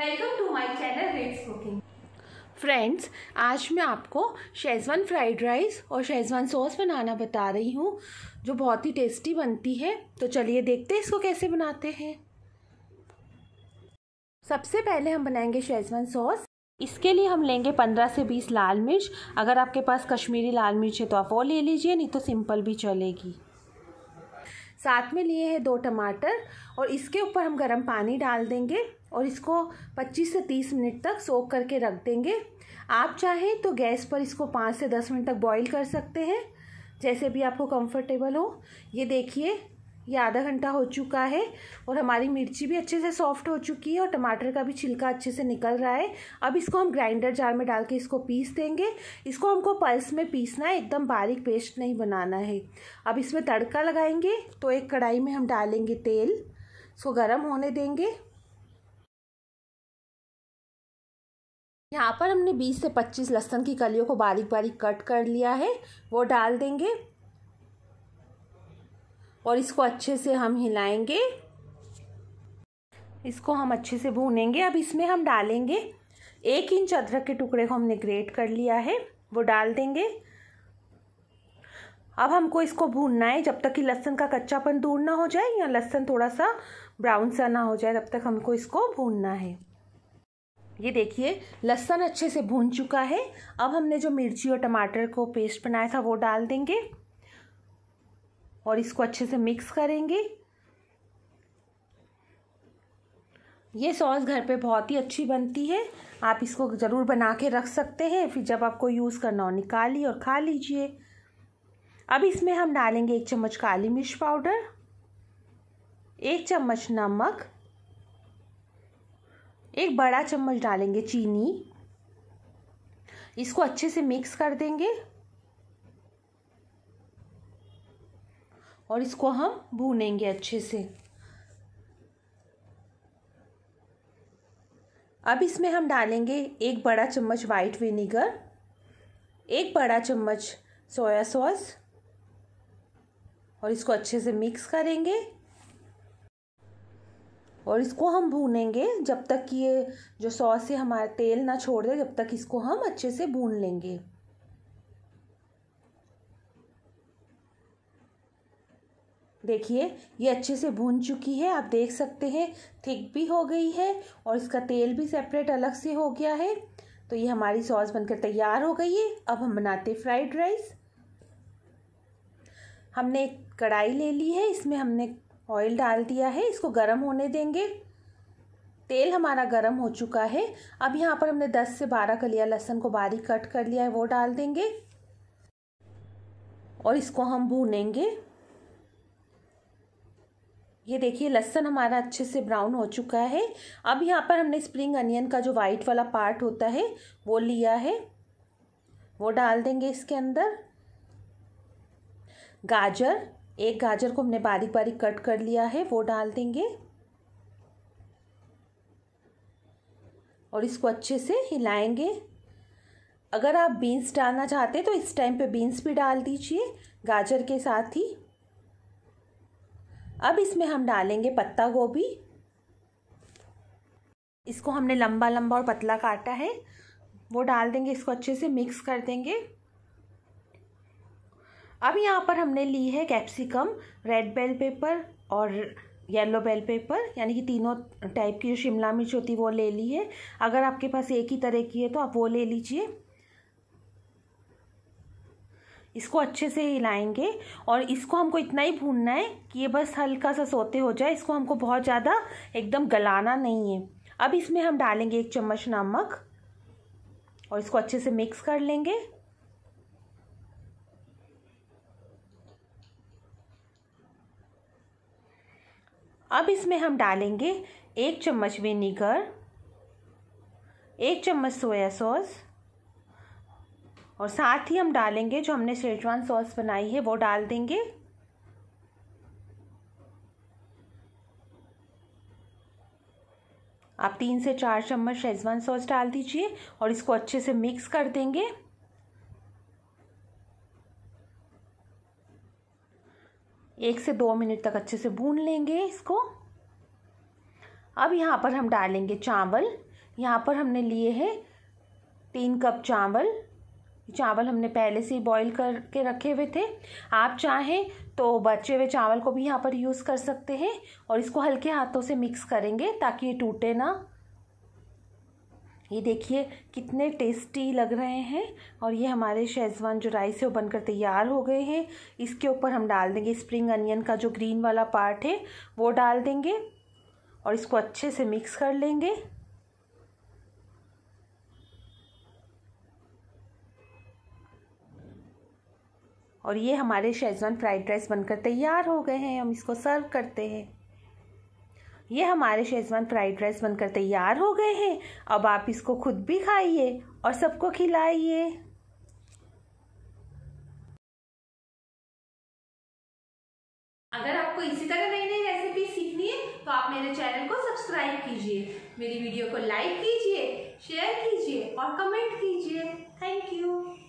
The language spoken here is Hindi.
welcome to my channel rates cooking friends आज मैं आपको शेजवान फ्राइड राइस और शेजवान सॉस बनाना बता रही हूँ जो बहुत ही टेस्टी बनती है तो चलिए देखते हैं इसको कैसे बनाते हैं सबसे पहले हम बनाएंगे शेजवान सॉस इसके लिए हम लेंगे पंद्रह से बीस लाल मिर्च अगर आपके पास कश्मीरी लाल मिर्च है तो आप वो ले लीजिए नहीं तो सिंपल भी चलेगी साथ में लिए हैं दो टमाटर और इसके ऊपर हम गर्म पानी डाल देंगे और इसको 25 से 30 मिनट तक सोख करके रख देंगे आप चाहें तो गैस पर इसको पाँच से दस मिनट तक बॉईल कर सकते हैं जैसे भी आपको कंफर्टेबल हो ये देखिए ये आधा घंटा हो चुका है और हमारी मिर्ची भी अच्छे से सॉफ्ट हो चुकी है और टमाटर का भी छिलका अच्छे से निकल रहा है अब इसको हम ग्राइंडर जार में डाल के इसको पीस देंगे इसको हमको पल्स में पीसना है एकदम बारीक पेस्ट नहीं बनाना है अब इसमें तड़का लगाएंगे तो एक कढ़ाई में हम डालेंगे तेल इसको गर्म होने देंगे यहाँ पर हमने 20 से 25 लहसुन की कलियों को बारीक बारीक कट कर लिया है वो डाल देंगे और इसको अच्छे से हम हिलाएंगे इसको हम अच्छे से भूनेंगे अब इसमें हम डालेंगे एक इंच अदरक के टुकड़े को हमने ग्रेट कर लिया है वो डाल देंगे अब हमको इसको भूनना है जब तक कि लहसुन का कच्चापन दूर ना हो जाए या लहसुन थोड़ा सा ब्राउन सा ना हो जाए तब तक हमको इसको भूनना है ये देखिए लहसुन अच्छे से भून चुका है अब हमने जो मिर्ची और टमाटर को पेस्ट बनाया था वो डाल देंगे और इसको अच्छे से मिक्स करेंगे ये सॉस घर पे बहुत ही अच्छी बनती है आप इसको ज़रूर बना के रख सकते हैं फिर जब आपको यूज़ करना हो निकालिए और खा लीजिए अब इसमें हम डालेंगे एक चम्मच काली मिर्च पाउडर एक चम्मच नमक एक बड़ा चम्मच डालेंगे चीनी इसको अच्छे से मिक्स कर देंगे और इसको हम भूनेंगे अच्छे से अब इसमें हम डालेंगे एक बड़ा चम्मच वाइट विनेगर एक बड़ा चम्मच सोया सॉस और इसको अच्छे से मिक्स करेंगे और इसको हम भूनेंगे जब तक कि ये जो सॉस है हमारा तेल ना छोड़ दे जब तक इसको हम अच्छे से भून लेंगे देखिए ये अच्छे से भून चुकी है आप देख सकते हैं थिक भी हो गई है और इसका तेल भी सेपरेट अलग से हो गया है तो ये हमारी सॉस बनकर तैयार हो गई है अब हम बनाते फ्राइड राइस हमने एक कढ़ाई ले ली है इसमें हमने ऑयल डाल दिया है इसको गर्म होने देंगे तेल हमारा गर्म हो चुका है अब यहाँ पर हमने 10 से 12 कलिया लहसन को बारीक कट कर लिया है वो डाल देंगे और इसको हम भूनेंगे ये देखिए लहसन हमारा अच्छे से ब्राउन हो चुका है अब यहाँ पर हमने स्प्रिंग अनियन का जो वाइट वाला पार्ट होता है वो लिया है वो डाल देंगे इसके अंदर गाजर एक गाजर को हमने बारीक बारीक कट कर लिया है वो डाल देंगे और इसको अच्छे से हिलाएंगे अगर आप बीन्स डालना चाहते हैं तो इस टाइम पे बीन्स भी डाल दीजिए गाजर के साथ ही अब इसमें हम डालेंगे पत्ता गोभी इसको हमने लंबा लंबा और पतला काटा है वो डाल देंगे इसको अच्छे से मिक्स कर देंगे अब यहाँ पर हमने ली है कैप्सिकम रेड बेल पेपर और येलो बेल पेपर यानी कि तीनों टाइप की जो शिमला मिर्च होती है वो ले ली है अगर आपके पास एक ही तरह की है तो आप वो ले लीजिए इसको अच्छे से हिलाएंगे और इसको हमको इतना ही भूनना है कि ये बस हल्का सा सोते हो जाए इसको हमको बहुत ज़्यादा एकदम गलाना नहीं है अब इसमें हम डालेंगे एक चम्मच नमक और इसको अच्छे से मिक्स कर लेंगे अब इसमें हम डालेंगे एक चम्मच विनीगर एक चम्मच सोया सॉस और साथ ही हम डालेंगे जो हमने शेजवान सॉस बनाई है वो डाल देंगे आप तीन से चार चम्मच शेजवान सॉस डाल दीजिए और इसको अच्छे से मिक्स कर देंगे एक से दो मिनट तक अच्छे से भून लेंगे इसको अब यहाँ पर हम डालेंगे चावल यहाँ पर हमने लिए हैं तीन कप चावल चावल हमने पहले से ही बॉईल करके रखे हुए थे आप चाहें तो बचे हुए चावल को भी यहाँ पर यूज़ कर सकते हैं और इसको हल्के हाथों से मिक्स करेंगे ताकि ये टूटे ना ये देखिए कितने टेस्टी लग रहे हैं और ये हमारे शेजवान जो राइस है वो बनकर तैयार हो गए हैं इसके ऊपर हम डाल देंगे स्प्रिंग अनियन का जो ग्रीन वाला पार्ट है वो डाल देंगे और इसको अच्छे से मिक्स कर लेंगे और ये हमारे शेजवान फ्राइड राइस बनकर तैयार हो गए हैं हम इसको सर्व करते हैं ये हमारे शेजवान फ्राइड राइस बनकर तैयार हो गए हैं अब आप इसको खुद भी खाइए और सबको खिलाइए अगर आपको इसी तरह नई नई रेसिपी सीखनी है तो आप मेरे चैनल को सब्सक्राइब कीजिए मेरी वीडियो को लाइक कीजिए शेयर कीजिए और कमेंट कीजिए थैंक यू